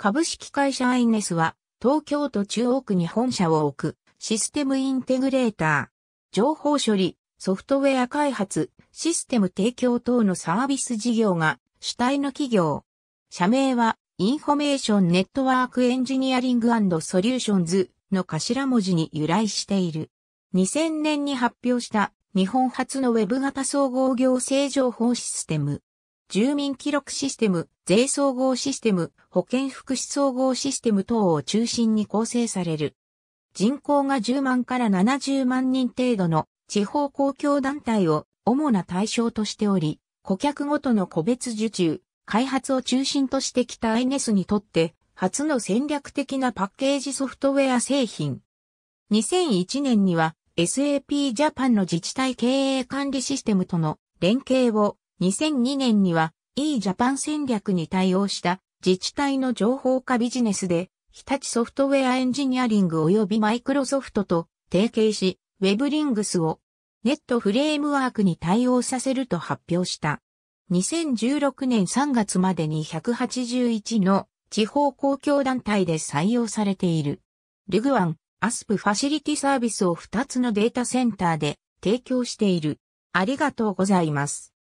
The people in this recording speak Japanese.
株式会社アイネスは、東京都中央区に本社を置く、システムインテグレーター、情報処理、ソフトウェア開発、システム提供等のサービス事業が主体の企業。社名は、インフォメーションネットワークエンジニアリングソリューションズの頭文字に由来している。2000年に発表した日本初のウェブ型総合行政情報システム、住民記録システム、税総合システム、保健福祉総合システム等を中心に構成される。人口が10万から70万人程度の地方公共団体を主な対象としており、顧客ごとの個別受注、開発を中心としてきた INES にとって初の戦略的なパッケージソフトウェア製品。2001年には SAP ジャパンの自治体経営管理システムとの連携を2002年には e ジャパン戦略に対応した自治体の情報化ビジネスで日立ソフトウェアエンジニアリング及びマイクロソフトと提携し、ウェブリングスをネットフレームワークに対応させると発表した。2016年3月までに181の地方公共団体で採用されている。ルグワン、アスプファシリティサービスを2つのデータセンターで提供している。ありがとうございます。